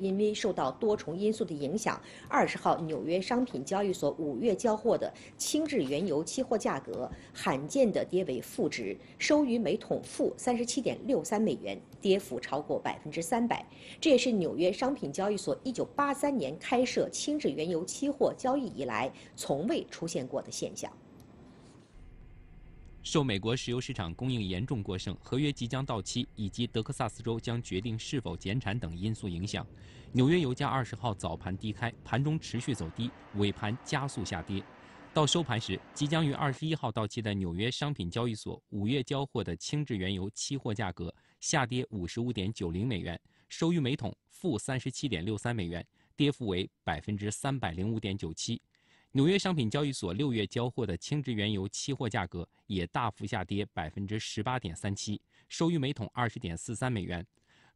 因为受到多重因素的影响，二十号纽约商品交易所五月交货的轻质原油期货价格罕见地跌为负值，收于每桶负三十七点六三美元，跌幅超过百分之三百。这也是纽约商品交易所一九八三年开设轻质原油期货交易以来从未出现过的现象。受美国石油市场供应严重过剩、合约即将到期，以及德克萨斯州将决定是否减产等因素影响，纽约油价二十号早盘低开，盘中持续走低，尾盘加速下跌，到收盘时，即将于二十一号到期的纽约商品交易所五月交货的轻质原油期货价格下跌五十五点九零美元，收于每桶负三十七点六三美元，跌幅为百分之三百零五点九七。纽约商品交易所六月交货的轻质原油期货价格也大幅下跌百分之十八点三七，收于每桶二十点四三美元。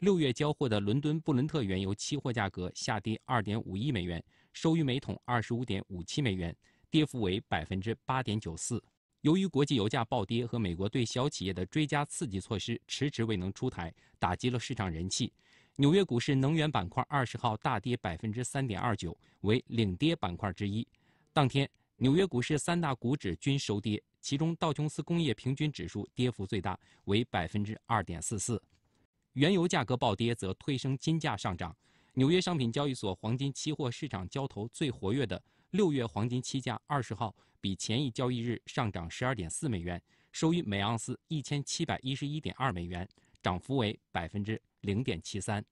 六月交货的伦敦布伦特原油期货价格下跌二点五亿美元，收于每桶二十五点五七美元，跌幅为百分之八点九四。由于国际油价暴跌和美国对小企业的追加刺激措施迟迟未能出台，打击了市场人气。纽约股市能源板块二十号大跌百分之三点二九，为领跌板块之一。当天，纽约股市三大股指均收跌，其中道琼斯工业平均指数跌幅最大，为百分之二点四四。原油价格暴跌则推升金价上涨。纽约商品交易所黄金期货市场交投最活跃的六月黄金期价二十号比前一交易日上涨十二点四美元，收于每盎司一千七百一十一点二美元，涨幅为百分之零点七三。